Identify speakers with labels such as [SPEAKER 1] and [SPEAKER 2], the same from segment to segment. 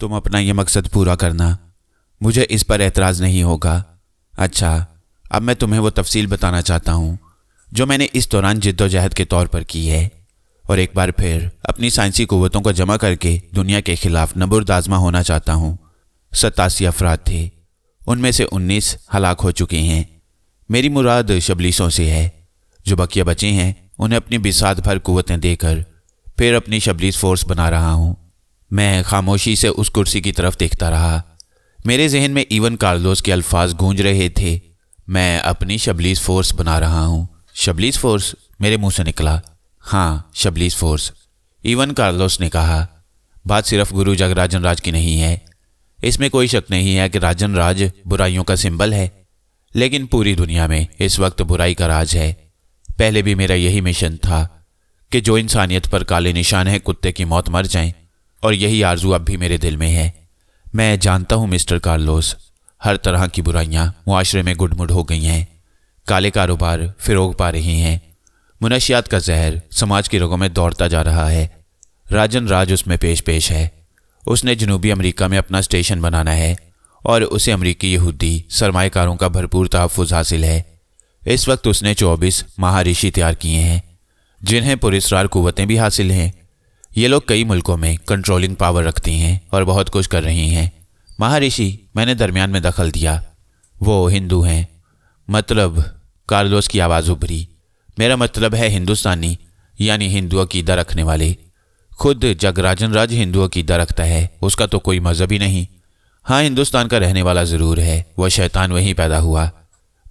[SPEAKER 1] तुम अपना ये मकसद पूरा करना मुझे इस पर एतराज़ नहीं होगा अच्छा अब मैं तुम्हें वो तफसील बताना चाहता हूँ जो मैंने इस दौरान जिद्दोजहद के तौर पर की है और एक बार फिर अपनी साइंसी कुतों को जमा करके दुनिया के खिलाफ नबरदाजमा होना चाहता हूँ सतासी अफराद थे उनमें से उन्नीस हलाक हो चुके हैं मेरी मुराद शबलीसों से है जो बकिया बचे हैं उन्हें अपनी बिसात भर कुतें देकर फिर अपनी शबलीस फोर्स बना रहा हूँ मैं खामोशी से उस कुर्सी की तरफ देखता रहा मेरे जहन में इवन कार्लोस के अल्फाज गूंज रहे थे मैं अपनी शबलीस फोर्स बना रहा हूँ शबलीस फोर्स मेरे मुंह से निकला हाँ शबलीस फोर्स इवन कार्लोस ने कहा बात सिर्फ गुरु जग राजन राज की नहीं है इसमें कोई शक नहीं है कि राजन राज बुराइयों का सिंबल है लेकिन पूरी दुनिया में इस वक्त बुराई का राज है पहले भी मेरा यही मिशन था कि जो इंसानियत पर काले निशान है कुत्ते की मौत मर जाएं और यही आरजू अब भी मेरे दिल में है मैं जानता हूँ मिस्टर कार्लोस हर तरह की बुराइयाँ मुआरे में गुडमुड हो गई हैं काले कारोबार फिरोग पा रही हैं मुनशियात का जहर समाज की रगों में दौड़ता जा रहा है राजन राज उसमें पेश पेश है उसने जनूबी अमेरिका में अपना स्टेशन बनाना है और उसे अमरीकी यहूदी सरमाकारों का भरपूर तहफ़ हासिल है इस वक्त उसने 24 महारिशी तैयार किए हैं जिन्हें पुरस्कार क़ुतें भी हासिल हैं ये लोग कई मुल्कों में कंट्रोलिंग पावर रखती हैं और बहुत कुछ कर रही हैं महारिषि मैंने दरमियान में दखल दिया वो हिंदू हैं मतलब कार्लोस की आवाज़ उभरी मेरा मतलब है हिंदुस्तानी यानी हिंदुओं की दर रखने वाले खुद जगराजन राज हिंदुओं की दर रखता है उसका तो कोई मजहब ही नहीं हाँ हिंदुस्तान का रहने वाला ज़रूर है वह शैतान वहीं पैदा हुआ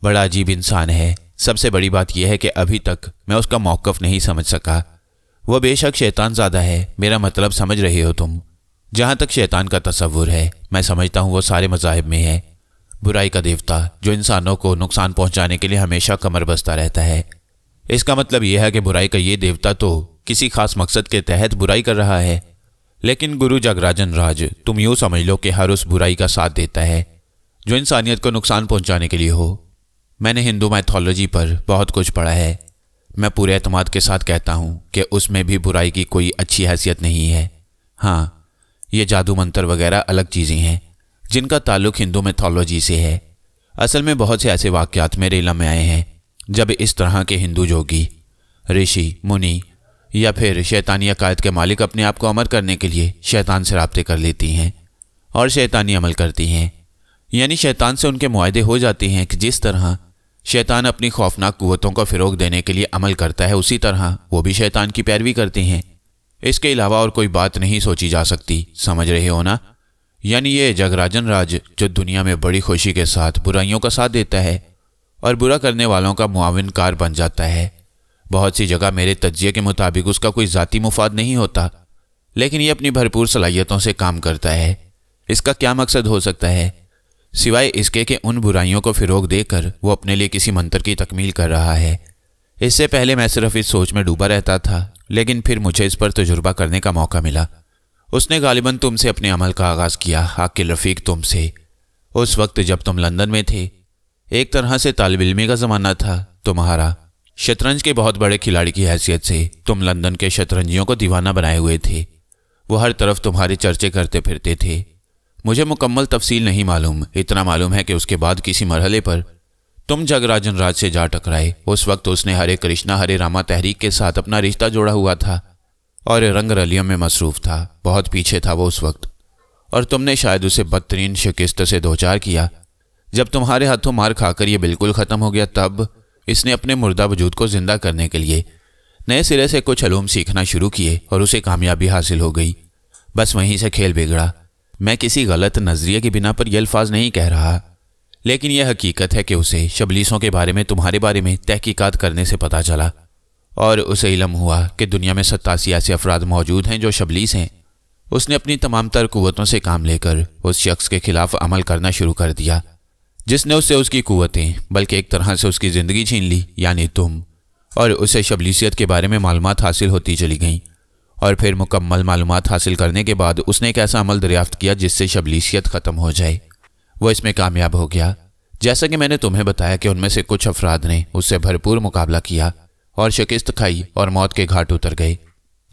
[SPEAKER 1] बड़ा अजीब इंसान है सबसे बड़ी बात यह है कि अभी तक मैं उसका मौक़ नहीं समझ सका वह बेशक शैतान ज़्यादा है मेरा मतलब समझ रहे हो तुम जहाँ तक शैतान का तस्वुर है मैं समझता हूँ वह सारे मजाहब में है बुराई का देवता जो इंसानों को नुकसान पहुँचाने के लिए हमेशा कमर बसता रहता है इसका मतलब यह है कि बुराई का ये देवता तो किसी खास मकसद के तहत बुराई कर रहा है लेकिन गुरु जगराजन राज तुम यूँ समझ लो कि हर उस बुराई का साथ देता है जो इंसानियत को नुकसान पहुँचाने के लिए हो मैंने हिंदू मैथोलॉजी पर बहुत कुछ पढ़ा है मैं पूरे अतमाद के साथ कहता हूँ कि उसमें भी बुराई की कोई अच्छी हैसियत नहीं है हाँ ये जादू मंत्र वगैरह अलग चीज़ें हैं जिनका ताल्लुक हिंदू मैथोलॉजी से है असल में बहुत से ऐसे वाक़ात मेरे इलम में आए हैं जब इस तरह के हिंदू जोगी ऋषि मुनि या फिर शैतानी अकायद के मालिक अपने आप को अमर करने के लिए शैतान से रबते कर लेती हैं और शैतानी अमल करती हैं यानी शैतान से उनके माहदे हो जाते हैं कि जिस तरह शैतान अपनी खौफनाक कुतों को फ़िरोग देने के लिए अमल करता है उसी तरह वो भी शैतान की पैरवी करते हैं इसके अलावा और कोई बात नहीं सोची जा सकती समझ रहे हो ना यानी ये जगराजन राज जो दुनिया में बड़ी खुशी के साथ बुराइयों का साथ देता है और बुरा करने वालों का कार बन जाता है बहुत सी जगह मेरे तजिए के मुताबिक उसका कोई ज़ाती मुफाद नहीं होता लेकिन ये अपनी भरपूर सलाहियतों से काम करता है इसका क्या मकसद हो सकता है सिवाय इसके कि उन बुराइयों को फिरोग देकर वो अपने लिए किसी मंत्र की तकमील कर रहा है इससे पहले मैं सिर्फ इस सोच में डूबा रहता था लेकिन फिर मुझे इस पर तजुर्बा करने का मौका मिला उसने गालिबन तुमसे अपने अमल का आगाज़ किया आकिल रफ़ीक तुमसे उस वक्त जब तुम लंदन में थे एक तरह से तालब इलमी का ज़माना था तुम्हारा शतरंज के बहुत बड़े खिलाड़ी की हैसियत से तुम लंदन के शतरंजियों को दीवाना बनाए हुए थे वो हर तरफ तुम्हारे चर्चे करते फिरते थे मुझे मुकम्मल तफसील नहीं मालूम इतना मालूम है कि उसके बाद किसी मरहले पर तुम जगराजन राज से जा टकराए उस वक्त उसने हरे कृष्णा हरे रामा तहरीक के साथ अपना रिश्ता जोड़ा हुआ था और रंग रलियों में मसरूफ़ था बहुत पीछे था वो उस वक्त और तुमने शायद उसे बदतरीन शिकस्त से दो चार किया जब तुम्हारे हाथों मार खाकर ये बिल्कुल ख़त्म हो गया तब इसने अपने मुर्दा वजूद को ज़िंदा करने के लिए नए सिरे से कुछ अलूम सीखना शुरू किए और उसे कामयाबी हासिल हो गई बस वहीं से खेल बिगड़ा मैं किसी गलत नज़रिए के बिना पर यह अल्फाज नहीं कह रहा लेकिन यह हकीकत है कि उसे शबलीसों के बारे में तुम्हारे बारे में तहकीकात करने से पता चला और उसे इलम हुआ कि दुनिया में सत्तासी ऐसे अफराद मौजूद हैं जो शबलीस हैं उसने अपनी तमाम तर कुतों से काम लेकर उस शख्स के खिलाफ अमल करना शुरू कर दिया जिसने उससे उसकी कुतें बल्कि एक तरह से उसकी ज़िंदगी छीन ली यानी तुम और उसे शबलीसियत के बारे में मालूम हासिल होती चली गईं और फिर मुकम्मल मालूम हासिल करने के बाद उसने एक ऐसा अमल दरियाफ्त किया जिससे शबलीसियत ख़त्म हो जाए वह इसमें कामयाब हो गया जैसा कि मैंने तुम्हें बताया कि उनमें से कुछ अफराद ने उससे भरपूर मुकाबला किया और शिकस्त खाई और मौत के घाट उतर गए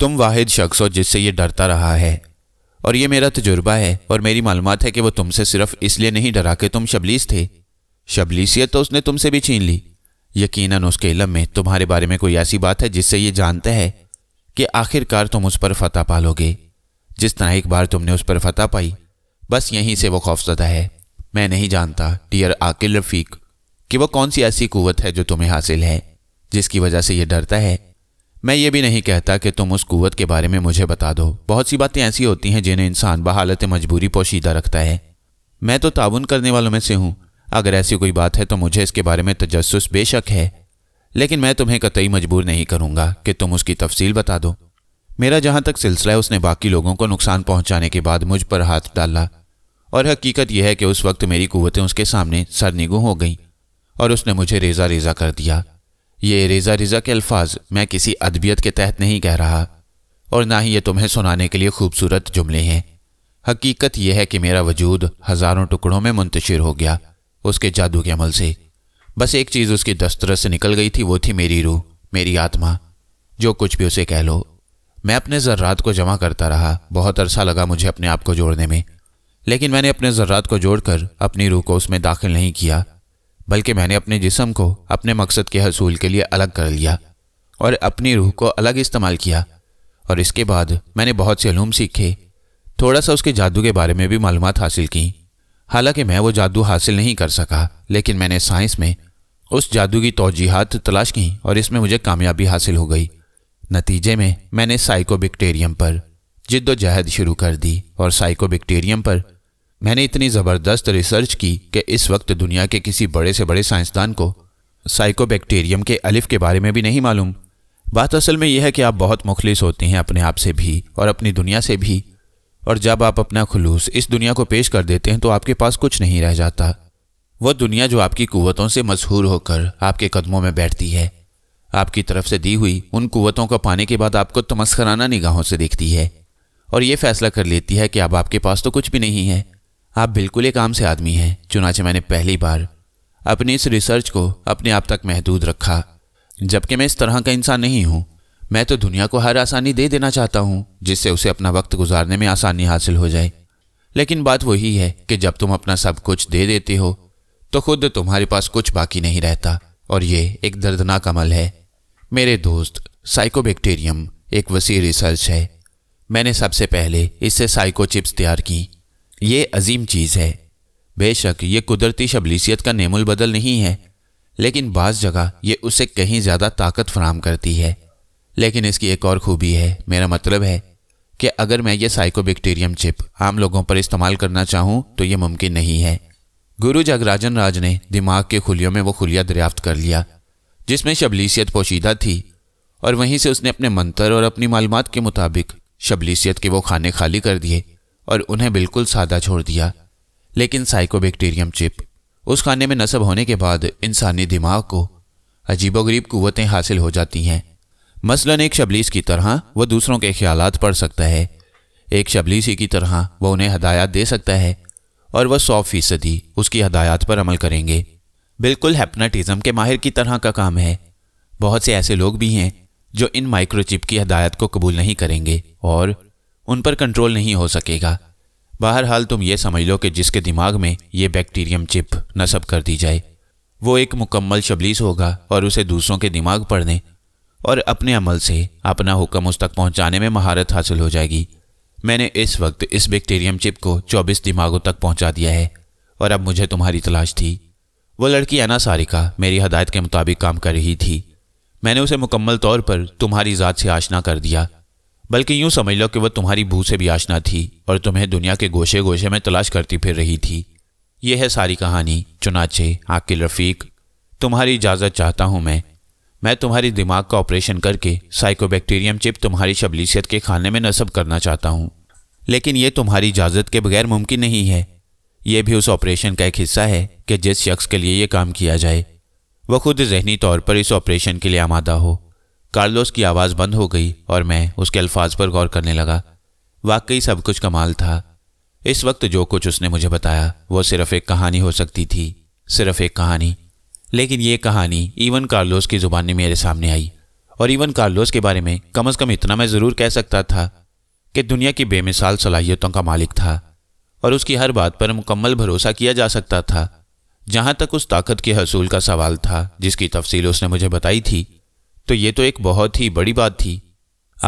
[SPEAKER 1] तुम वाद शख्स हो जिससे ये डरता रहा है और ये मेरा तजुर्बा है और मेरी मालूम है कि वह तुमसे सिर्फ इसलिए नहीं डरा कि तुम शबलीस थे शबलीसियत तो उसने तुमसे भी छीन ली यकीनन उसके इलम में तुम्हारे बारे में कोई ऐसी बात है जिससे ये जानते हैं कि आखिरकार तुम उस पर फतह पा लोगे जिस तरह एक बार तुमने उस पर फतह पाई बस यहीं से वो खौफजदा है मैं नहीं जानता डियर आकिल रफीक कि वह कौन सी ऐसी कुवत है जो तुम्हें हासिल है जिसकी वजह से यह डरता है मैं ये भी नहीं कहता कि तुम उस कुवत के बारे में मुझे बता दो बहुत सी बातें ऐसी होती हैं जिन्हें इंसान बहालत मजबूरी पोशीदा रखता है मैं तो ताउन करने वालों में से हूँ अगर ऐसी कोई बात है तो मुझे इसके बारे में तजस बेशक है लेकिन मैं तुम्हें कतई मजबूर नहीं करूंगा कि तुम उसकी तफसील बता दो मेरा जहां तक सिलसिला है उसने बाकी लोगों को नुकसान पहुंचाने के बाद मुझ पर हाथ डाला और हकीकत यह है कि उस वक्त मेरी कुतें उसके सामने सरनिगु हो गईं और उसने मुझे रेजा रेजा कर दिया ये रेजा रेजा के अल्फाज मैं किसी अदबियत के तहत नहीं कह रहा और ना ही ये तुम्हें सुनाने के लिए खूबसूरत जुमले हैं हकीकत यह है कि मेरा वजूद हज़ारों टुकड़ों में मुंतशिर हो गया उसके जादू के अमल से बस एक चीज़ उसकी दस्तरस से निकल गई थी वो थी मेरी रूह मेरी आत्मा जो कुछ भी उसे कह लो मैं अपने ज़र्रात को जमा करता रहा बहुत अरसा लगा मुझे अपने आप को जोड़ने में लेकिन मैंने अपने ज़र्रात को जोड़कर अपनी रूह को उसमें दाखिल नहीं किया बल्कि मैंने अपने जिसम को अपने मकसद के हसूल के लिए अलग कर लिया और अपनी रूह को अलग इस्तेमाल किया और इसके बाद मैंने बहुत से अलूम सीखे थोड़ा सा उसके जादू के बारे में भी मालूम हासिल की हालांकि मैं वो जादू हासिल नहीं कर सका लेकिन मैंने साइंस में उस जादू की तोजीहत तलाश की और इसमें मुझे कामयाबी हासिल हो गई नतीजे में मैंने साइकोबिक्टेरियम पर जिद्दोजहद शुरू कर दी और साइकोबिक्टेरियम पर मैंने इतनी ज़बरदस्त रिसर्च की कि इस वक्त दुनिया के किसी बड़े से बड़े साइंसदान को साइकोबैक्टेरियम के अलिफ के बारे में भी नहीं मालूम बात असल में यह है कि आप बहुत मुखलिस होते हैं अपने आप से भी और अपनी दुनिया से भी और जब आप अपना खलूस इस दुनिया को पेश कर देते हैं तो आपके पास कुछ नहीं रह जाता वह दुनिया जो आपकी कुवतों से मशहूर होकर आपके कदमों में बैठती है आपकी तरफ से दी हुई उन कुवतों को पाने के बाद आपको तमस्कराना निगाहों से देखती है और ये फैसला कर लेती है कि अब आपके पास तो कुछ भी नहीं है आप बिल्कुल एक आम से आदमी हैं चुनाचे मैंने पहली बार अपनी इस रिसर्च को अपने आप तक महदूद रखा जबकि मैं इस तरह का इंसान नहीं हूँ मैं तो दुनिया को हर आसानी दे देना चाहता हूँ जिससे उसे अपना वक्त गुजारने में आसानी हासिल हो जाए लेकिन बात वही है कि जब तुम अपना सब कुछ दे देते हो तो खुद तुम्हारे पास कुछ बाकी नहीं रहता और ये एक दर्दनाक अमल है मेरे दोस्त साइकोबैक्टीरियम एक वसी रिसर्च है मैंने सबसे पहले इससे साइको चिप्स तैयार की ये अजीम चीज़ है बेशक ये कुदरती शबलीसियत का नेमुल बदल नहीं है लेकिन बाज़ जगह ये उसे कहीं ज़्यादा ताकत फ्राहम करती है लेकिन इसकी एक और खूबी है मेरा मतलब है कि अगर मैं ये साइकोबैक्टीरियम चिप आम लोगों पर इस्तेमाल करना चाहूँ तो ये मुमकिन नहीं है गुरु जगराजन राज ने दिमाग के खुलियों में वो खुलिया दरियाफ्त कर लिया जिसमें शबलीसियत पोशीदा थी और वहीं से उसने अपने मंतर और अपनी मालूम के मुताबिक शबलीसियत के वो खाने खाली कर दिए और उन्हें बिल्कुल सादा छोड़ दिया लेकिन साइकोबैक्टीरियम चिप उस खाने में नसब होने के बाद इंसानी दिमाग को अजीबोगरीब कुतें हासिल हो जाती हैं मसलन एक शबलीस की तरह वह दूसरों के ख्याल पढ़ सकता है एक शबलीसी की तरह वह उन्हें हदायत दे सकता है और वह सौ फीसदी उसकी हदायत पर अमल करेंगे बिल्कुल हेपनाटिज़म के माहिर की तरह का काम है बहुत से ऐसे लोग भी हैं जो इन माइक्रोचिप की हदायत को कबूल नहीं करेंगे और उन पर कंट्रोल नहीं हो सकेगा बहरहाल तुम ये समझ लो कि जिसके दिमाग में ये बैक्टीरियम चिप नस्ब कर दी जाए वो एक मुकम्मल शबलीस होगा और उसे दूसरों के दिमाग पढ़ने और अपने अमल से अपना हुक्म उस तक पहुंचाने में महारत हासिल हो जाएगी मैंने इस वक्त इस बैक्टीरियम चिप को चौबीस दिमागों तक पहुंचा दिया है और अब मुझे तुम्हारी तलाश थी वो लड़की अना सारिका मेरी हदायत के मुताबिक काम कर रही थी मैंने उसे मुकम्मल तौर पर तुम्हारी ज़ात से आशना कर दिया बल्कि यूं समझ लो कि वह तुम्हारी भू से भी आशना थी और तुम्हें दुनिया के गोशे गोशे में तलाश करती फिर रही थी यह है सारी कहानी चुनाचे आकिल रफीक तुम्हारी इजाज़त चाहता हूँ मैं मैं तुम्हारी दिमाग का ऑपरेशन करके साइकोबैक्टीरियम चिप तुम्हारी शबलीसियत के खाने में नसब करना चाहता हूँ लेकिन ये तुम्हारी इजाज़त के बगैर मुमकिन नहीं है यह भी उस ऑपरेशन का एक हिस्सा है कि जिस शख्स के लिए यह काम किया जाए वह खुद जहनी तौर पर इस ऑपरेशन के लिए आमादा हो कार्लोस की आवाज़ बंद हो गई और मैं उसके अल्फाज पर गौर करने लगा वाकई सब कुछ कमाल था इस वक्त जो कुछ उसने मुझे बताया वो सिर्फ एक कहानी हो सकती थी सिर्फ एक कहानी लेकिन ये कहानी इवन कार्लोस की ज़ुबान में मेरे सामने आई और इवन कार्लोस के बारे में कम अज़ कम इतना मैं ज़रूर कह सकता था कि दुनिया की बेमिसाल सलाहियतों का मालिक था और उसकी हर बात पर मुकम्मल भरोसा किया जा सकता था जहाँ तक उस ताकत के हसूल का सवाल था जिसकी तफसील उसने मुझे बताई थी तो ये तो एक बहुत ही बड़ी बात थी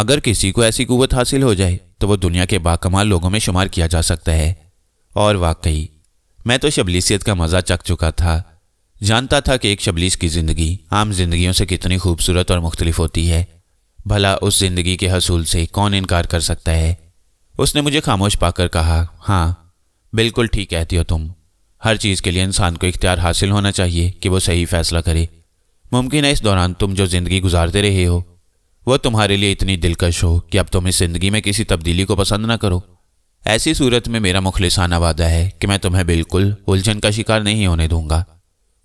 [SPEAKER 1] अगर किसी को ऐसी कुवत हासिल हो जाए तो वह दुनिया के बाकमाल लोगों में शुमार किया जा सकता है और वाकई मैं तो शबलीसियत का मज़ा चख चुका था जानता था कि एक शबलीस की ज़िंदगी आम जिंदगियों से कितनी खूबसूरत और मुख्तलिफ होती है भला उस ज़िंदगी के हसूल से कौन इनकार कर सकता है उसने मुझे खामोश पाकर कहा हाँ बिल्कुल ठीक कहती हो तुम हर चीज़ के लिए इंसान को इख्तियार हासिल होना चाहिए कि वो सही फैसला करे मुमकिन है इस दौरान तुम जो ज़िंदगी गुजारते रहे हो वह तुम्हारे लिए इतनी दिलकश हो कि अब तुम इस ज़िंदगी में किसी तब्दीली को पसंद ना करो ऐसी सूरत में मेरा मुखलिसाना वादा है कि मैं तुम्हें बिल्कुल उलझन का शिकार नहीं होने दूंगा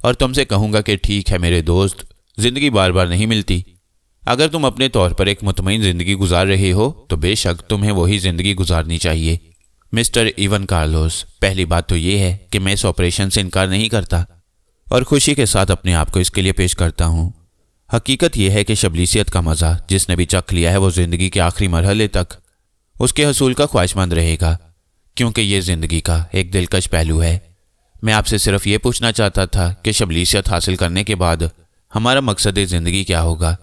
[SPEAKER 1] और तुमसे कहूँगा कि ठीक है मेरे दोस्त ज़िंदगी बार बार नहीं मिलती अगर तुम अपने तौर पर एक मुतमिन ज़िंदगी गुजार रहे हो तो बेशक तुम्हें वही ज़िंदगी गुजारनी चाहिए मिस्टर इवन कार्लोस पहली बात तो ये है कि मैं इस ऑपरेशन से इनकार नहीं करता और खुशी के साथ अपने आप को इसके लिए पेश करता हूँ हकीकत यह है कि शबलीसियत का मज़ा जिसने भी चख लिया है वो ज़िंदगी के आखिरी मरहले तक उसके हसूल का ख्वाहिशमंद रहेगा क्योंकि ये ज़िंदगी का एक दिलकश पहलू है मैं आपसे सिर्फ ये पूछना चाहता था कि शबलीसियत हासिल करने के बाद हमारा मकसद ज़िंदगी क्या होगा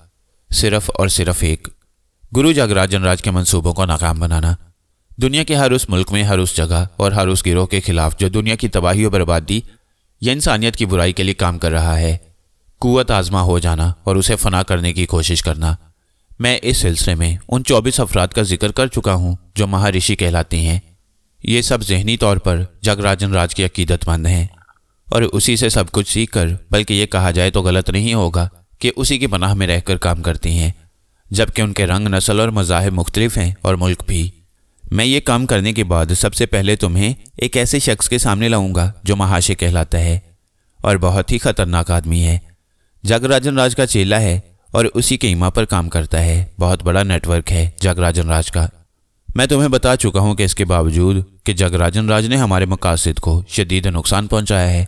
[SPEAKER 1] सिर्फ और सिर्फ एक गुरु जागराज जनराज के मंसूबों को नाकाम बनाना दुनिया के हर उस मुल्क में हर उस जगह और हर उस गिरोह के खिलाफ जो दुनिया की तबाही और बर्बादी या इंसानियत की बुराई के लिए काम कर रहा है कुत आजमा हो जाना और उसे फना करने की कोशिश करना मैं इस सिलसिले में उन चौबीस अफराद का जिक्र कर चुका हूँ जो महारिषि कहलाते हैं ये सब जहनी तौर पर जगराजन राज की अकीदतमंद हैं और उसी से सब कुछ सीख कर बल्कि ये कहा जाए तो गलत नहीं होगा कि उसी की पनाह में रहकर काम करती हैं जबकि उनके रंग नस्ल और मज़ाहब मुख्तलिफ हैं और मुल्क भी मैं ये काम करने के बाद सबसे पहले तुम्हें एक ऐसे शख्स के सामने लाऊंगा जो महाशे कहलाता है और बहुत ही ख़तरनाक आदमी है जगराजन राज का चेला है और उसी के ईमा पर काम करता है बहुत बड़ा नेटवर्क है जगराजन राज का मैं तुम्हें बता चुका हूं कि इसके बावजूद कि जगराजन राज ने हमारे मकासद को शदीद नुकसान पहुंचाया है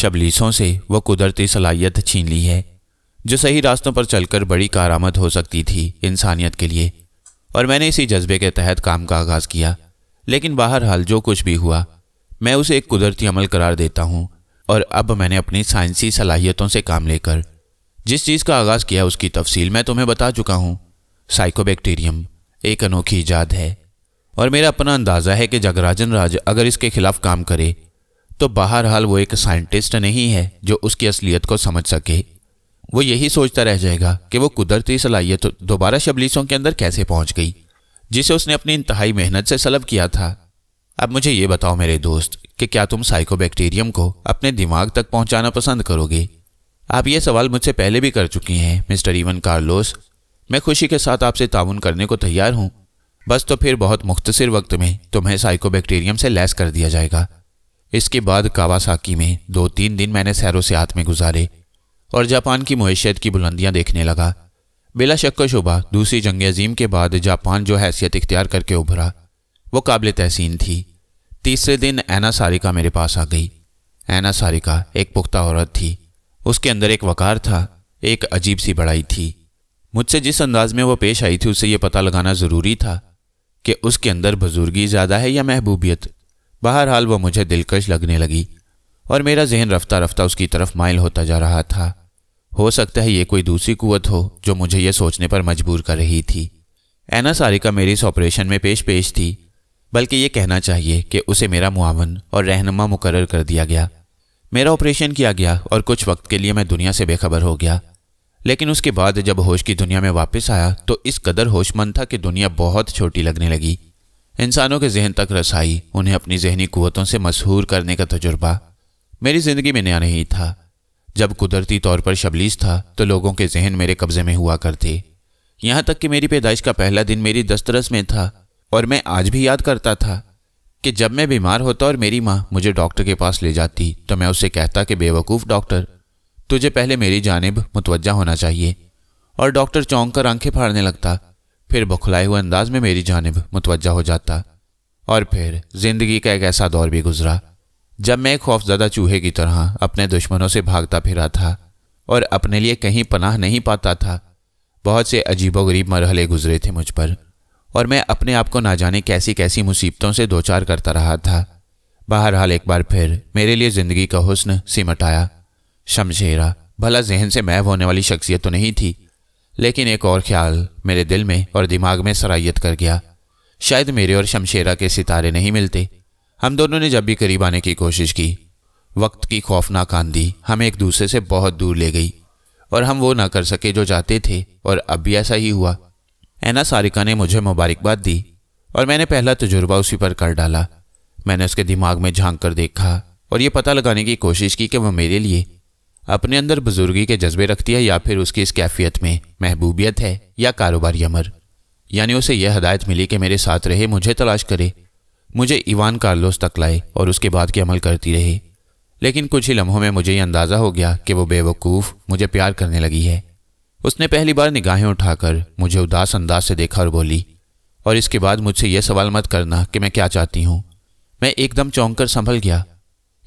[SPEAKER 1] शबलीसों से वह कुदरती सलाहियत छीन ली है जो सही रास्तों पर चलकर बड़ी कारामद हो सकती थी इंसानियत के लिए और मैंने इसी जज्बे के तहत काम का आगाज़ किया लेकिन बाहर हाल जो कुछ भी हुआ मैं उसे एक कुदरती अमल करार देता हूँ और अब मैंने अपनी साइंसी सलाहियतों से काम लेकर जिस चीज़ का आगाज़ किया उसकी तफसील मैं तुम्हें बता चुका हूँ साइकोबैक्टीरियम एक अनोखी ईजाद है और मेरा अपना अंदाज़ा है कि जगराजन राज अगर इसके खिलाफ काम करे तो बहरहाल वो एक साइंटिस्ट नहीं है जो उसकी असलियत को समझ सके वो यही सोचता रह जाएगा कि वो कुदरती सलाहियत दोबारा शबलीसों के अंदर कैसे पहुंच गई जिसे उसने अपनी इंतहाई मेहनत से सलब किया था अब मुझे ये बताओ मेरे दोस्त कि क्या तुम साइकोबैक्टीरियम को अपने दिमाग तक पहुंचाना पसंद करोगे आप ये सवाल मुझसे पहले भी कर चुकी हैं मिस्टर इवन कार्लोस मैं खुशी के साथ आपसे ताउन करने को तैयार हूँ बस तो फिर बहुत मुख्तसर वक्त में तुम्हें साइकोबैक्टीरियम से लैस कर दिया जाएगा इसके बाद कावासाकी में दो तीन दिन मैंने सैरो हाथ में गुजारे और जापान की मीशत की बुलंदियाँ देखने लगा बिला शक शुबा दूसरी जंग अजीम के बाद जापान जो हैसियत इख्तियार करके उभरा वो काबिल तहसीन थी तीसरे दिन ऐना सारिका मेरे पास आ गई ऐना सारिका एक पुख्ता औरत थी उसके अंदर एक वकार था एक अजीब सी बड़ाई थी मुझसे जिस अंदाज में वो पेश आई थी उसे ये पता लगाना ज़रूरी था कि उसके अंदर बुजुर्गी ज़्यादा है या महबूबियत बहरहाल वह मुझे दिलकश लगने लगी और मेरा जहन रफ्ता रफ्ता उसकी तरफ माइल होता जा रहा था हो सकता है ये कोई दूसरी कुत हो जो मुझे यह सोचने पर मजबूर कर रही थी एना सारिका मेरी इस ऑपरेशन में पेश पेश थी बल्कि ये कहना चाहिए कि उसे मेरा मुआवन और रहनमा मुकर कर दिया गया मेरा ऑपरेशन किया गया और कुछ वक्त के लिए मैं दुनिया से बेखबर हो गया लेकिन उसके बाद जब होश की दुनिया में वापस आया तो इस कदर होशमंद था कि दुनिया बहुत छोटी लगने लगी इंसानों के जहन तक रसाई उन्हें अपनी जहनी कुतों से मशहूर करने का तजुर्बा मेरी ज़िंदगी में नया नहीं था जब कुदरती तौर पर शबलीस था तो लोगों के जहन मेरे कब्ज़े में हुआ करते यहाँ तक कि मेरी पैदाइश का पहला दिन मेरी दस्तरस में था और मैं आज भी याद करता था कि जब मैं बीमार होता और मेरी माँ मुझे डॉक्टर के पास ले जाती तो मैं उससे कहता कि बेवकूफ़ डॉक्टर तुझे पहले मेरी जानब मुतवजा होना चाहिए और डॉक्टर चौंक कर आंखें फाड़ने लगता फिर बखलाए हुए अंदाज में मेरी जानब मुतवजा हो जाता और फिर जिंदगी का एक ऐसा दौर भी गुजरा जब मैं खौफजदा चूहे की तरह अपने दुश्मनों से भागता फिरा था और अपने लिए कहीं पनाह नहीं पाता था बहुत से अजीबो गरीब मरहले गुजरे थे मुझ पर और मैं अपने आप को ना जाने कैसी कैसी मुसीबतों से दो चार करता रहा था बहरहाल एक बार फिर मेरे लिए ज़िंदगी का हुस्न सिमट आया शमशेरा भला जहन से मैब होने वाली शख्सियत तो नहीं थी लेकिन एक और ख्याल मेरे दिल में और दिमाग में सराहियत कर गया शायद मेरे और शमशेरा के सितारे नहीं मिलते हम दोनों ने जब भी करीब आने की कोशिश की वक्त की खौफनाक आंधी हमें एक दूसरे से बहुत दूर ले गई और हम वो ना कर सके जो जाते थे और अब भी ऐसा ही हुआ ऐना सारिका ने मुझे मुबारकबाद दी और मैंने पहला तजुर्बा उसी पर कर डाला मैंने उसके दिमाग में झांक कर देखा और ये पता लगाने की कोशिश की कि वह मेरे लिए अपने अंदर बुजुर्गी के जज्बे रखती है या फिर उसकी इस कैफियत में महबूबियत है या कारोबारी अमर यानी उसे यह हदायत मिली कि मेरे साथ रहे मुझे तलाश करे मुझे इवान कार्लोस तक लाए और उसके बाद के अमल करती रहे लेकिन कुछ ही लम्हों में मुझे ये अंदाज़ा हो गया कि वो बेवकूफ़ मुझे प्यार करने लगी है उसने पहली बार निगाहें उठाकर मुझे उदास अंदाज से देखा और बोली और इसके बाद मुझसे यह सवाल मत करना कि मैं क्या चाहती हूँ मैं एकदम चौंक कर संभल गया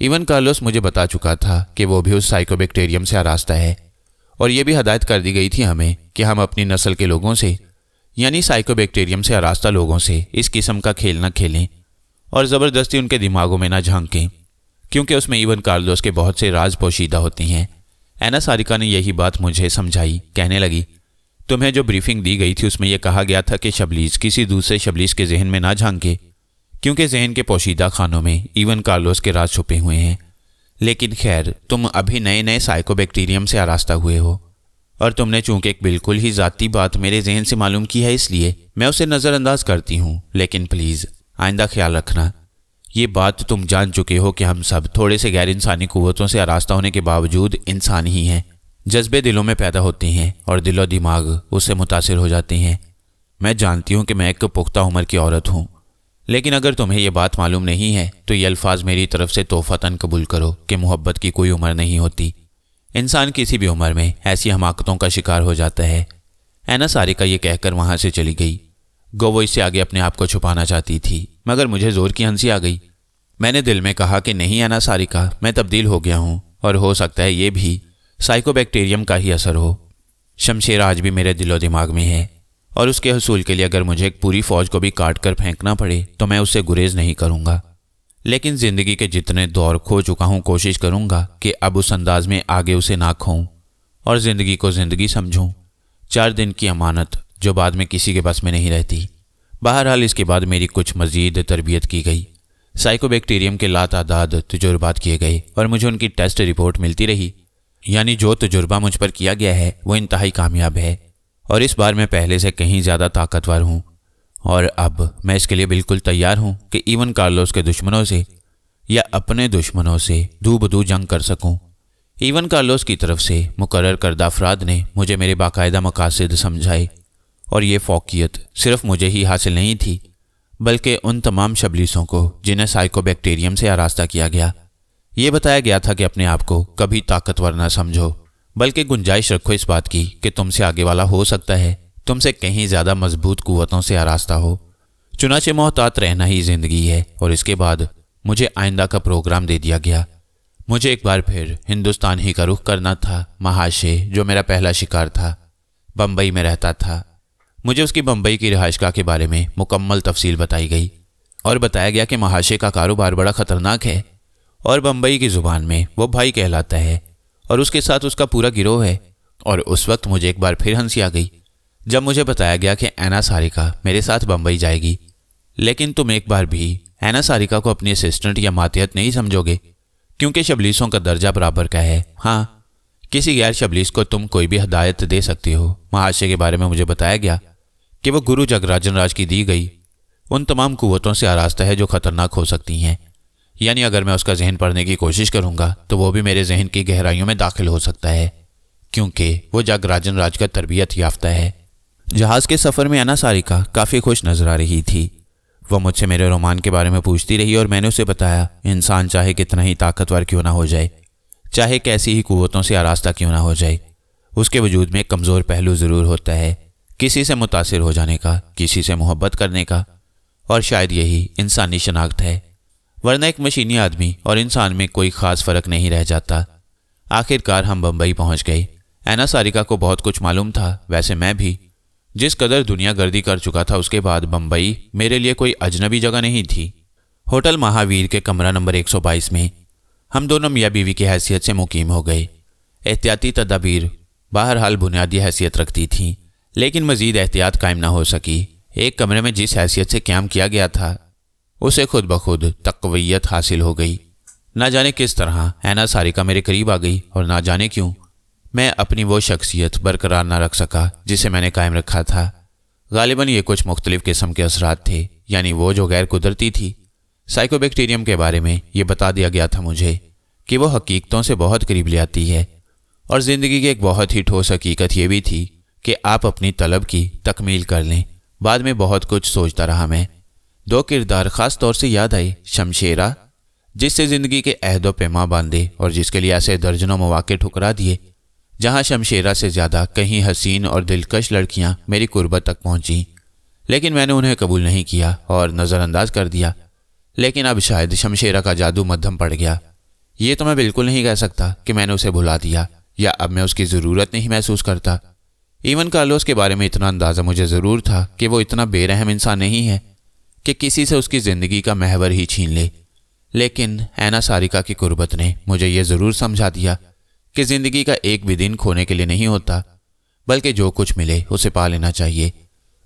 [SPEAKER 1] इवन कार्लोस मुझे बता चुका था कि वो भी उस साइकोबैक्टेरियम से आरास्ता है और ये भी हदायत कर दी गई थी हमें कि हम अपनी नस्ल के लोगों से यानी साइकोबैक्टेरियम से आरास्ता लोगों से इस किस्म का खेल न खेलें और ज़बरदस्ती उनके दिमागों में ना झांकें क्योंकि उसमें इवन कार्लोस के बहुत से राज पोशीदा होते हैं एना सारिका ने यही बात मुझे समझाई कहने लगी तुम्हें जो ब्रीफिंग दी गई थी उसमें यह कहा गया था कि शबलीस किसी दूसरे शबलीस के जहन में ना झांके क्योंकि जहन के पोशीदा खानों में इवन कार्लोस के राज छुपे हुए हैं लेकिन खैर तुम अभी नए नए साइको बैक्टीरियम से आरास्ता हुए हो और तुमने चूंकि एक बिल्कुल ही ज़ाती बात मेरे जहन से मालूम की है इसलिए मैं उसे नज़रअंदाज करती हूँ लेकिन प्लीज़ आइंदा ख्याल रखना ये बात तुम जान चुके हो कि हम सब थोड़े से गैर इंसानी क़वतों से आरास्ता होने के बावजूद इंसान ही हैं जज्बे दिलों में पैदा होते हैं और दिलो दिमाग उससे मुतासर हो जाते हैं मैं जानती हूँ कि मैं एक पुख्ता उम्र की औरत हूँ लेकिन अगर तुम्हें यह बात मालूम नहीं है तो ये अल्फाज मेरी तरफ से तोहफातन कबूल करो कि मोहब्बत की कोई उम्र नहीं होती इंसान किसी भी उम्र में ऐसी हमाकतों का शिकार हो जाता है ऐना सारिका ये कहकर वहाँ से चली गई गो वो इससे आगे अपने आप को छुपाना चाहती थी मगर मुझे ज़ोर की हंसी आ गई मैंने दिल में कहा कि नहीं ऐना सारिका मैं तब्दील हो गया हूँ और हो सकता है ये भी साइकोबैक्टीरियम का ही असर हो शमशेर आज भी मेरे दिलो दिमाग में है और उसके हसूल के लिए अगर मुझे एक पूरी फौज को भी काट कर फेंकना पड़े तो मैं उससे गुरेज नहीं करूँगा लेकिन ज़िंदगी के जितने दौर खो चुका हूँ कोशिश करूँगा कि अब उस अंदाज में आगे उसे ना खोऊँ और ज़िंदगी को ज़िंदगी समझूँ चार दिन की अमानत जो बाद में किसी के पास में नहीं रहती बहरहाल इसके बाद मेरी कुछ मज़ीद तरबियत की गई साइकोबैक्टीरियम के ला तादाद तजुर्बात किए गए और मुझे उनकी टेस्ट रिपोर्ट मिलती रही यानी जो तजुर्बा मुझ पर किया गया है वो इंतहाई कामयाब है और इस बार मैं पहले से कहीं ज़्यादा ताकतवर हूँ और अब मैं इसके लिए बिल्कुल तैयार हूँ कि इवन कार्लोस के दुश्मनों से या अपने दुश्मनों से दू बदू जंग कर सकूँ इवन कार्लोस की तरफ से मुकर करदा अफराद ने मुझे मेरे बाकायदा मकासद समझाए और ये फोकियत सिर्फ मुझे ही हासिल नहीं थी बल्कि उन तमाम शबलीसों को जिन्हें साइकोबैक्टेरियम से आरास्ता किया गया ये बताया गया था कि अपने आप को कभी ताकतवर न समझो बल्कि गुंजाइश रखो इस बात की कि तुमसे आगे वाला हो सकता है तुमसे कहीं ज़्यादा मजबूत कुतों से आरास्ता हो चुनाचे मोहतात रहना ही ज़िंदगी है और इसके बाद मुझे आइंदा का प्रोग्राम दे दिया गया मुझे एक बार फिर हिंदुस्तान ही का रुख करना था महाशे जो मेरा पहला शिकार था बम्बई में रहता था मुझे उसकी बम्बई की रिहाइशगाह के बारे में मुकम्मल तफसील बताई गई और बताया गया कि महाशे का कारोबार बड़ा ख़तरनाक है और बम्बई की ज़ुबान में वो भाई कहलाता है और उसके साथ उसका पूरा गिरोह है और उस वक्त मुझे एक बार फिर हंसी आ गई जब मुझे बताया गया कि एना सारिका मेरे साथ बम्बई जाएगी लेकिन तुम एक बार भी एना सारिका को अपनी असिस्टेंट या मातियत नहीं समझोगे क्योंकि शबलीसों का दर्जा बराबर का है हाँ किसी गैर शबलीस को तुम कोई भी हदायत दे सकते हो महाशय के बारे में मुझे बताया गया कि वह गुरु जगराजन राज की दी गई उन तमाम कुवतों से आरास्ता है जो खतरनाक हो सकती हैं यानी अगर मैं उसका जहन पढ़ने की कोशिश करूंगा तो वो भी मेरे जहन की गहराइयों में दाखिल हो सकता है क्योंकि वो जग राजन राज का तरबियत याफ्ता है जहाज़ के सफ़र में अना सारिका काफ़ी खुश नजर आ रही थी वह मुझसे मेरे रोमान के बारे में पूछती रही और मैंने उसे बताया इंसान चाहे कितना ही ताकतवर क्यों ना हो जाए चाहे कैसी ही कुतों से आरास्ता क्यों ना हो जाए उसके वजूद में एक कमज़ोर पहलू ज़रूर होता है किसी से मुतासर हो जाने का किसी से मोहब्बत करने का और शायद यही इंसानी शनाख्त है वरना एक मशीनी आदमी और इंसान में कोई ख़ास फ़र्क नहीं रह जाता आखिरकार हम बम्बई पहुंच गए ऐना सारिका को बहुत कुछ मालूम था वैसे मैं भी जिस कदर दुनिया गर्दी कर चुका था उसके बाद बम्बई मेरे लिए कोई अजनबी जगह नहीं थी होटल महावीर के कमरा नंबर 122 में हम दोनों मियाँ बीवी की हैसियत से मुकीम हो गए एहतियाती तदाबीर बहरहाल बुनियादी हैसियत रखती थी लेकिन मज़ीद एहतियात कायम ना हो सकी एक कमरे में जिस हैसियत से क्याम किया गया था उसे खुद ब खुद तकवीत हासिल हो गई ना जाने किस तरह ऐना सारिका मेरे करीब आ गई और ना जाने क्यों मैं अपनी वो शख्सियत बरकरार ना रख सका जिसे मैंने कायम रखा था गालिबा ये कुछ मुख्तलिफ़ किस्म के असरात थे यानी वो जो गैर कुदरती थी साइकोबैक्टीरियम के बारे में ये बता दिया गया था मुझे कि वो हकीकतों से बहुत करीब ले आती है और ज़िंदगी की एक बहुत ही ठोस हकीकत ये भी थी कि आप अपनी तलब की तकमील कर लें बाद में बहुत कुछ सोचता रहा मैं दो किरदार खास तौर से याद आई शमशेरा जिससे ज़िंदगी के अहदो पैमा बांधे और जिसके लिए ऐसे दर्जनों मौाक़े ठुकरा दिए जहाँ शमशेरा से ज़्यादा कहीं हसीन और दिलकश लड़कियाँ मेरी कुर्बत तक पहुंची लेकिन मैंने उन्हें कबूल नहीं किया और नज़रअंदाज कर दिया लेकिन अब शायद शमशेरा का जादू मध्यम पड़ गया ये तो मैं बिल्कुल नहीं कह सकता कि मैंने उसे भुला दिया या अब मैं उसकी ज़रूरत नहीं महसूस करता इवन कार्लोस के बारे में इतना अंदाज़ा मुझे ज़रूर था कि वो इतना बेरहम इंसान नहीं है कि किसी से उसकी ज़िंदगी का महवर ही छीन ले लेकिन ऐना सारिका की कुर्बत ने मुझे ये ज़रूर समझा दिया कि ज़िंदगी का एक भी दिन खोने के लिए नहीं होता बल्कि जो कुछ मिले उसे पा लेना चाहिए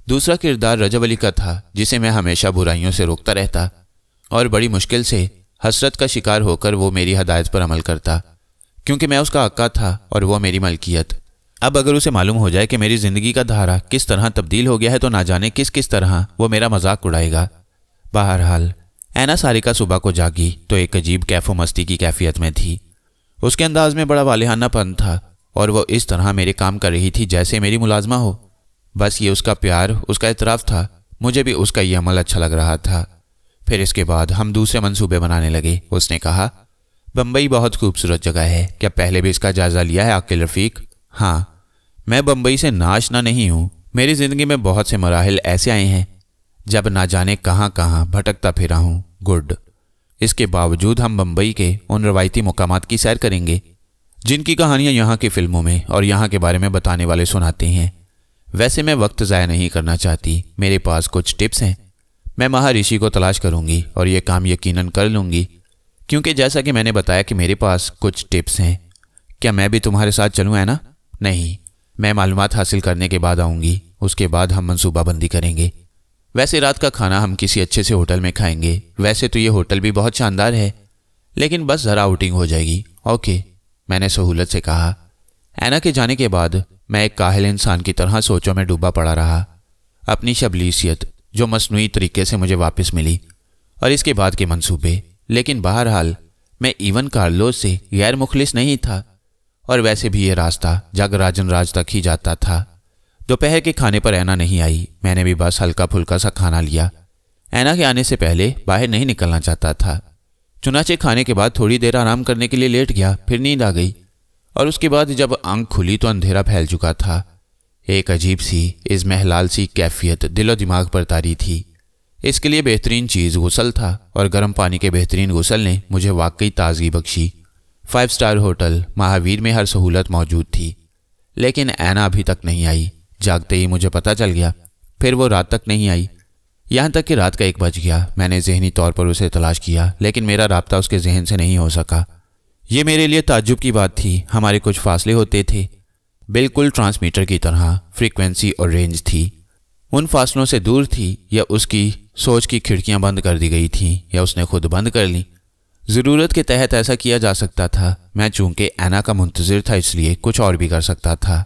[SPEAKER 1] दूसरा किरदार रजब अली का था जिसे मैं हमेशा बुराइयों से रोकता रहता और बड़ी मुश्किल से हसरत का शिकार होकर वो मेरी हदायत पर अमल करता क्योंकि मैं उसका अक्का था और वह मेरी मलकियत अब अगर उसे मालूम हो जाए कि मेरी ज़िंदगी का धारा किस तरह तब्दील हो गया है तो ना जाने किस किस तरह वो मेरा मजाक उड़ाएगा बहरहाल ऐना सारिका सुबह को जागी तो एक अजीब कैफो मस्ती की कैफियत में थी उसके अंदाज में बड़ा वालिहानापन था और वह इस तरह मेरे काम कर रही थी जैसे मेरी मुलाजमा हो बस ये उसका प्यार उसका इतराफ़ था मुझे भी उसका ये अमल अच्छा लग रहा था फिर इसके बाद हम दूसरे मंसूबे बनाने लगे उसने कहा बम्बई बहुत खूबसूरत जगह है क्या पहले भी इसका जायज़ा लिया है आकिल रफ़ीक हाँ मैं बम्बई से नाचना नहीं हूँ मेरी ज़िंदगी में बहुत से मराहल ऐसे आए हैं जब ना जाने कहाँ कहाँ भटकता फिरा हूँ गुड इसके बावजूद हम बम्बई के उन रवायती मकाम की सैर करेंगे जिनकी कहानियाँ यहाँ की फ़िल्मों में और यहाँ के बारे में बताने वाले सुनाते हैं वैसे मैं वक्त ज़ाया नहीं करना चाहती मेरे पास कुछ टिप्स हैं मैं महारिषि को तलाश करूंगी और ये काम यकीनन कर लूंगी क्योंकि जैसा कि मैंने बताया कि मेरे पास कुछ टिप्स हैं क्या मैं भी तुम्हारे साथ चलूँ है ना नहीं मैं मालूम हासिल करने के बाद आऊँगी उसके बाद हम मनसूबाबंदी करेंगे वैसे रात का खाना हम किसी अच्छे से होटल में खाएंगे वैसे तो ये होटल भी बहुत शानदार है लेकिन बस ज़रा आउटिंग हो जाएगी ओके मैंने सहूलत से कहा ऐना के जाने के बाद मैं एक काहिल इंसान की तरह सोचों में डूबा पड़ा रहा अपनी शबलीसियत जो मसनू तरीके से मुझे वापस मिली और इसके बाद के मंसूबे लेकिन बहरहाल मैं इवन कार्लोज से गैर मुखलिस नहीं था और वैसे भी ये रास्ता जग राजन राज तक ही जाता था दोपहर के खाने पर ऐना नहीं आई मैंने भी बस हल्का फुल्का सा खाना लिया ऐना के आने से पहले बाहर नहीं निकलना चाहता था चुनाचे खाने के बाद थोड़ी देर आराम करने के लिए लेट गया फिर नींद आ गई और उसके बाद जब आंख खुली तो अंधेरा फैल चुका था एक अजीब सी इस महलाल सी कैफियत दिलो दिमाग पर तारी थी इसके लिए बेहतरीन चीज़ गुसल था और गर्म पानी के बेहतरीन गुसल ने मुझे वाकई ताजगी बख्शी फाइव स्टार होटल महावीर में हर सहूलत मौजूद थी लेकिन ऐना अभी तक नहीं आई जागते ही मुझे पता चल गया फिर वो रात तक नहीं आई यहाँ तक कि रात का एक बज गया मैंने जहनी तौर पर उसे तलाश किया लेकिन मेरा रबता उसके जहन से नहीं हो सका ये मेरे लिए ताज्जुब की बात थी हमारे कुछ फासले होते थे बिल्कुल ट्रांसमीटर की तरह फ्रीक्वेंसी और रेंज थी उन फासलों से दूर थी या उसकी सोच की खिड़कियां बंद कर दी गई थीं या उसने खुद बंद कर ली ज़रूरत के तहत ऐसा किया जा सकता था मैं चूंकि ऐना का मुंतज़र था इसलिए कुछ और भी कर सकता था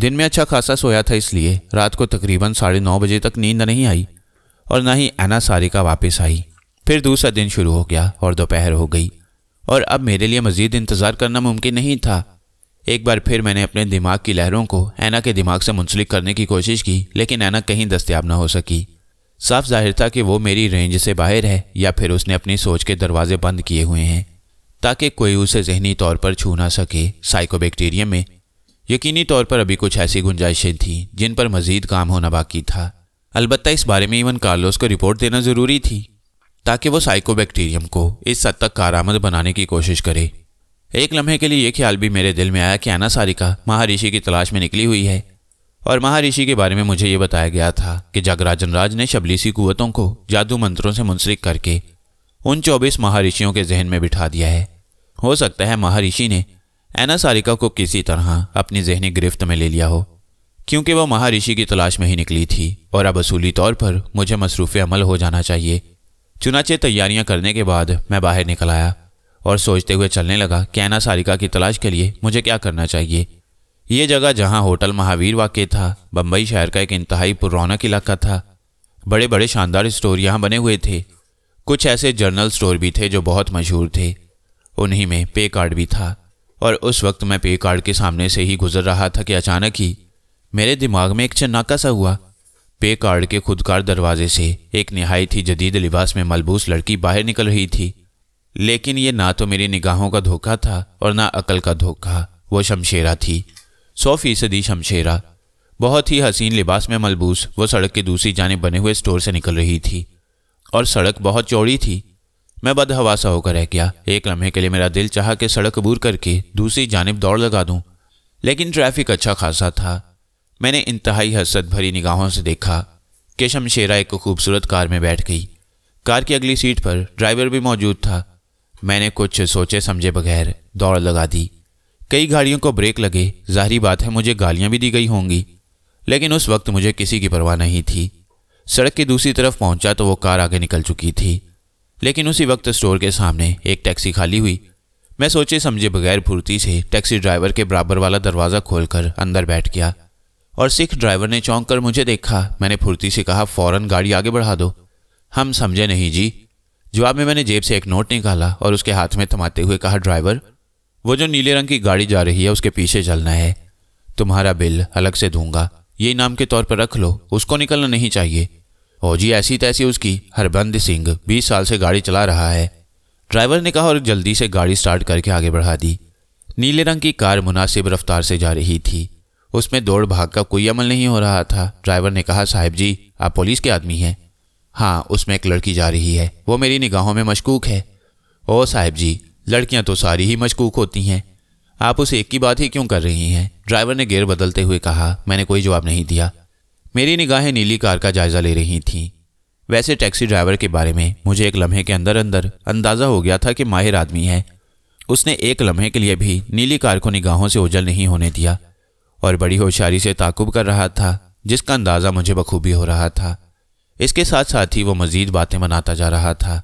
[SPEAKER 1] दिन में अच्छा खासा सोया था इसलिए रात को तकरीबन साढ़े नौ बजे तक नींद नहीं आई और ना ही सारी सारिका वापस आई फिर दूसरा दिन शुरू हो गया और दोपहर हो गई और अब मेरे लिए मज़ीद इंतज़ार करना मुमकिन नहीं था एक बार फिर मैंने अपने दिमाग की लहरों को ऐना के दिमाग से मुंसलिक करने की कोशिश की लेकिन ऐना कहीं दस्तियाब ना हो सकी साफ जाहिर था कि वो मेरी रेंज से बाहर है या फिर उसने अपनी सोच के दरवाजे बंद किए हुए हैं ताकि कोई उसे जहनी तौर पर छू ना सके साइकोबैक्टीरियम में यकीनी तौर पर अभी कुछ ऐसी गुंजाइशें थीं जिन पर मजीद काम होना बाकी था अलबत्त इस बारे में इवन कार्लोस को रिपोर्ट देना ज़रूरी थी ताकि वो साइकोबैक्टीरियम को इस हद तक कारामद बनाने की कोशिश करे एक लम्हे के लिए यह ख्याल भी मेरे दिल में आया कि आना सारिका महारिषि की तलाश में निकली हुई है और महारिषि के बारे में मुझे ये बताया गया था कि जागराजन राज ने शबलीसी कुतों को जादू मंत्रों से मुंसलिक करके उन चौबीस महारिषियों के जहन में बिठा दिया है हो सकता है महारिषि ने एना सारिका को किसी तरह अपनी जहनी गिरफ्त में ले लिया हो क्योंकि वह महारिषि की तलाश में ही निकली थी और अब असूली तौर पर मुझे मसरूफ़ अमल हो जाना चाहिए चुनाचे तैयारियां करने के बाद मैं बाहर निकल आया और सोचते हुए चलने लगा कि एना सारिका की तलाश के लिए मुझे क्या करना चाहिए ये जगह जहां होटल महावीर वाक्य था बम्बई शहर का एक इंतहाई पुरौनक इलाका था बड़े बड़े शानदार स्टोर यहाँ बने हुए थे कुछ ऐसे जर्नल स्टोर भी थे जो बहुत मशहूर थे उन्हीं में पे कार्ड भी था और उस वक्त मैं पे कार्ड के सामने से ही गुजर रहा था कि अचानक ही मेरे दिमाग में एक चन्नाका सा हुआ पे कार्ड के खुदकार दरवाजे से एक नहायत ही जदीद लिबास में मलबूस लड़की बाहर निकल रही थी लेकिन ये ना तो मेरी निगाहों का धोखा था और ना अकल का धोखा वो शमशेरा थी सौ फीसदी शमशेरा बहुत ही हसीन लिबास में मलबूस वो सड़क की दूसरी जाने बने हुए स्टोर से निकल रही थी और सड़क बहुत चौड़ी थी मैं बदहवासा होकर रह गया एक लम्हे के लिए मेरा दिल चाह कि सड़क बूर करके दूसरी जानब दौड़ लगा दूं लेकिन ट्रैफिक अच्छा खासा था मैंने इंतहाई हसरत भरी निगाहों से देखा कि शमशेरा एक खूबसूरत कार में बैठ गई कार की अगली सीट पर ड्राइवर भी मौजूद था मैंने कुछ सोचे समझे बगैर दौड़ लगा दी कई गाड़ियों को ब्रेक लगे जाहरी बात है मुझे गालियां भी दी गई होंगी लेकिन उस वक्त मुझे किसी की परवाह नहीं थी सड़क की दूसरी तरफ पहुंचा तो वो कार आगे निकल चुकी थी लेकिन उसी वक्त स्टोर के सामने एक टैक्सी खाली हुई मैं सोचे समझे बगैर फुर्ती से टैक्सी ड्राइवर के बराबर वाला दरवाज़ा खोलकर अंदर बैठ गया और सिख ड्राइवर ने चौंक कर मुझे देखा मैंने फुर्ती से कहा फ़ौरन गाड़ी आगे बढ़ा दो हम समझे नहीं जी जवाब में मैंने जेब से एक नोट निकाला और उसके हाथ में थमाते हुए कहा ड्राइवर वो जो नीले रंग की गाड़ी जा रही है उसके पीछे चलना है तुम्हारा बिल अलग से दूंगा ये इनाम के तौर पर रख लो उसको निकलना नहीं चाहिए ओ जी ऐसी तैसी उसकी हरबंद सिंह बीस साल से गाड़ी चला रहा है ड्राइवर ने कहा और जल्दी से गाड़ी स्टार्ट करके आगे बढ़ा दी नीले रंग की कार मुनासिब रफ्तार से जा रही थी उसमें दौड़ भाग का कोई अमल नहीं हो रहा था ड्राइवर ने कहा साहेब जी आप पुलिस के आदमी हैं हाँ उसमें एक लड़की जा रही है वो मेरी निगाहों में मशकूक है ओ साहेब जी लड़कियां तो सारी ही मशकूक होती हैं आप उसे एक की बात ही क्यों कर रही हैं ड्राइवर ने गेयर बदलते हुए कहा मैंने कोई जवाब नहीं दिया मेरी निगाहें नीली कार का जायज़ा ले रही थीं वैसे टैक्सी ड्राइवर के बारे में मुझे एक लम्हे के अंदर अंदर अंदाज़ा हो गया था कि माहिर आदमी है उसने एक लम्हे के लिए भी नीली कार को निगाहों से ओझल नहीं होने दिया और बड़ी होशियारी से ताकुब कर रहा था जिसका अंदाज़ा मुझे बखूबी हो रहा था इसके साथ साथ ही वो मज़ीद बातें बनाता जा रहा था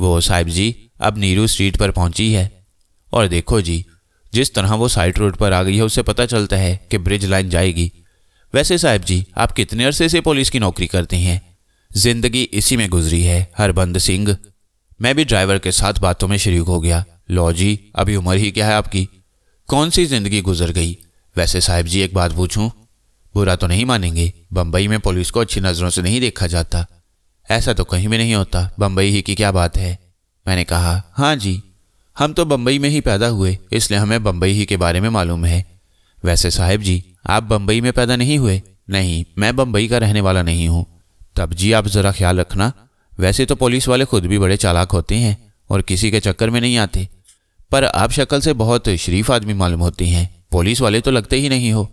[SPEAKER 1] वो साहिब जी अब नीरू स्ट्रीट पर पहुंची है और देखो जी जिस तरह वो साइड रोड पर आ गई है उससे पता चलता है कि ब्रिज लाइन जाएगी वैसे साहब जी आप कितने अरसे से पुलिस की नौकरी करते हैं जिंदगी इसी में गुजरी है हरबंद सिंह मैं भी ड्राइवर के साथ बातों में शरीक हो गया लो जी अभी उम्र ही क्या है आपकी कौन सी जिंदगी गुजर गई वैसे साहब जी एक बात पूछूं बुरा तो नहीं मानेंगे बंबई में पुलिस को अच्छी नज़रों से नहीं देखा जाता ऐसा तो कहीं भी नहीं होता बंबई ही की क्या बात है मैंने कहा हाँ जी हम तो बम्बई में ही पैदा हुए इसलिए हमें बम्बई ही के बारे में मालूम है वैसे साहेब जी आप बम्बई में पैदा नहीं हुए नहीं मैं बम्बई का रहने वाला नहीं हूँ तब जी आप ज़रा ख्याल रखना वैसे तो पुलिस वाले खुद भी बड़े चालाक होते हैं और किसी के चक्कर में नहीं आते पर आप शक्ल से बहुत शरीफ आदमी मालूम होती हैं पुलिस वाले तो लगते ही नहीं हो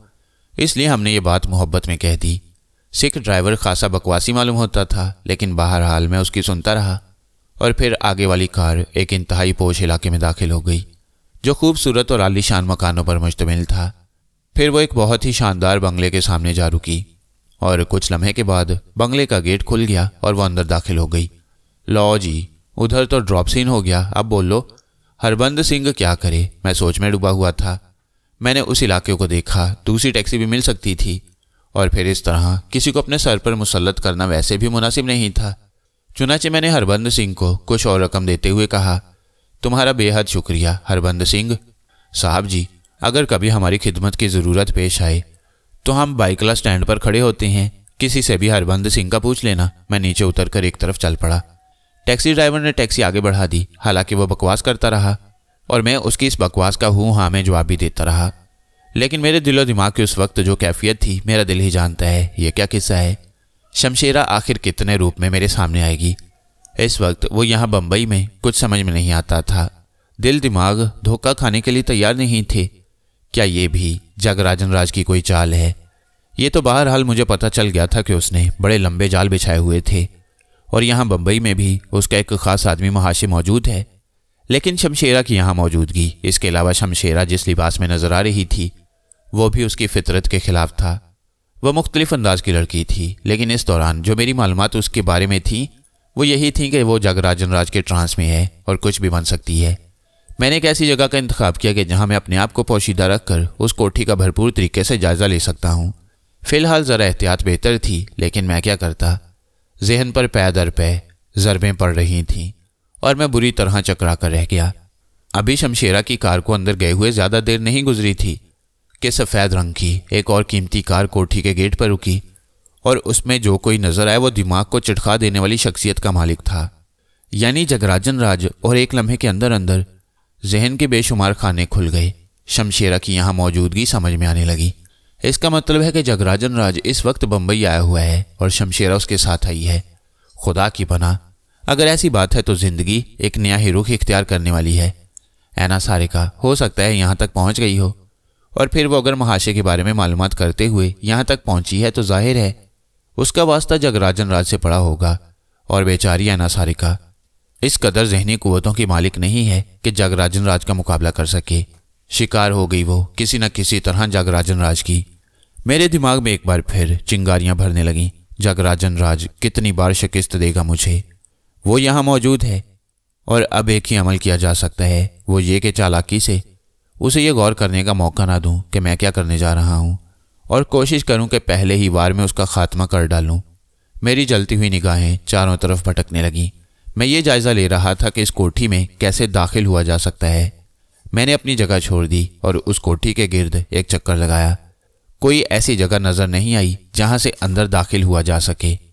[SPEAKER 1] इसलिए हमने ये बात मोहब्बत में कह दी सिख ड्राइवर खासा बकवासी मालूम होता था लेकिन बहरहाल मैं उसकी सुनता रहा और फिर आगे वाली कार एक इंतहाई पोश इलाके में दाखिल हो गई जो खूबसूरत और आलीशान मकानों पर मुश्तमिल था फिर वो एक बहुत ही शानदार बंगले के सामने जा रुकी और कुछ लम्हे के बाद बंगले का गेट खुल गया और वो अंदर दाखिल हो गई लो जी उधर तो ड्रॉप सीन हो गया अब बोल लो हरबंद सिंह क्या करे मैं सोच में डूबा हुआ था मैंने उस इलाके को देखा दूसरी टैक्सी भी मिल सकती थी और फिर इस तरह किसी को अपने सर पर मुसलत करना वैसे भी मुनासिब नहीं था चुनाचे मैंने हरबंद सिंह को कुछ और रकम देते हुए कहा तुम्हारा बेहद शुक्रिया हरबंद सिंह साहब जी अगर कभी हमारी खिदमत की ज़रूरत पेश आए तो हम बाइकला स्टैंड पर खड़े होते हैं किसी से भी हरबंद सिंह का पूछ लेना मैं नीचे उतर कर एक तरफ चल पड़ा टैक्सी ड्राइवर ने टैक्सी आगे बढ़ा दी हालांकि वह बकवास करता रहा और मैं उसकी इस बकवास का हूँ हाँ में जवाब भी देता रहा लेकिन मेरे दिलो दिमाग की उस वक्त जो कैफियत थी मेरा दिल ही जानता है यह क्या किस्सा है शमशेरा आखिर कितने रूप में मेरे सामने आएगी इस वक्त वो यहाँ बम्बई में कुछ समझ में नहीं आता था दिल दिमाग धोखा खाने के लिए तैयार नहीं थे क्या ये भी जगराजन राज की कोई चाल है ये तो बहरहाल मुझे पता चल गया था कि उसने बड़े लंबे जाल बिछाए हुए थे और यहाँ बम्बई में भी उसका एक ख़ास आदमी महाशे मौजूद है लेकिन शमशेरा की यहाँ मौजूदगी इसके अलावा शमशेरा जिस लिबास में नज़र आ रही थी वो भी उसकी फितरत के खिलाफ था वह मुख्तलिफ अंदाज की लड़की थी लेकिन इस दौरान जो मेरी मालूम उसके बारे में थी वो यही थी कि वो जगराजन राज के ट्रांस में है और कुछ भी बन सकती है मैंने एक ऐसी जगह का इंतखब किया कि जहाँ मैं अपने आप को पोशीदा रख कर उस कोठी का भरपूर तरीके से जायज़ा ले सकता हूँ फ़िलहाल ज़रा एहतियात बेहतर थी लेकिन मैं क्या करता जहन पर पै दर पै ज़रबें पड़ रही थीं और मैं बुरी तरह चकरा कर रह गया अभी शमशेरा की कार को अंदर गए हुए ज़्यादा देर नहीं गुजरी थी कि सफ़ेद रंग की एक और कीमती कार कोठी के गेट पर रुकी और उसमें जो कोई नजर आया वो दिमाग को चटका देने वाली शख्सियत का मालिक था यानी जगराजन राज और एक लम्हे के अंदर अंदर जहन के बेशुमार खाने खुल गए शमशेरा की यहाँ मौजूदगी समझ में आने लगी इसका मतलब है कि जगराजन राज इस वक्त बम्बई आया हुआ है और शमशेरा उसके साथ आई है खुदा की बना अगर ऐसी बात है तो ज़िंदगी एक नया ही रुख इख्तियार करने वाली है ऐना सारिका हो सकता है यहाँ तक पहुँच गई हो और फिर वो अगर महाशय के बारे में मालूम करते हुए यहाँ तक पहुंची है तो जाहिर है उसका वास्ता जगराजन राज से पड़ा होगा और बेचारी अनासारिका इस कदर जहनी कुतों की मालिक नहीं है कि जगराजन राज का मुकाबला कर सके शिकार हो गई वो किसी न किसी तरह जगराजन राज की मेरे दिमाग में एक बार फिर चिंगारियां भरने लगीं जगराजन राज कितनी बार शिकस्त देगा मुझे वो यहाँ मौजूद है और अब एक ही अमल किया जा सकता है वो ये कि चालाकी से उसे यह गौर करने का मौका ना दूं कि मैं क्या करने जा रहा हूँ और कोशिश करूं कि पहले ही वार में उसका खात्मा कर डालूं मेरी जलती हुई निगाहें चारों तरफ भटकने लगीं मैं ये जायज़ा ले रहा था कि इस कोठी में कैसे दाखिल हुआ जा सकता है मैंने अपनी जगह छोड़ दी और उस कोठी के गिर्द एक चक्कर लगाया कोई ऐसी जगह नज़र नहीं आई जहाँ से अंदर दाखिल हुआ जा सके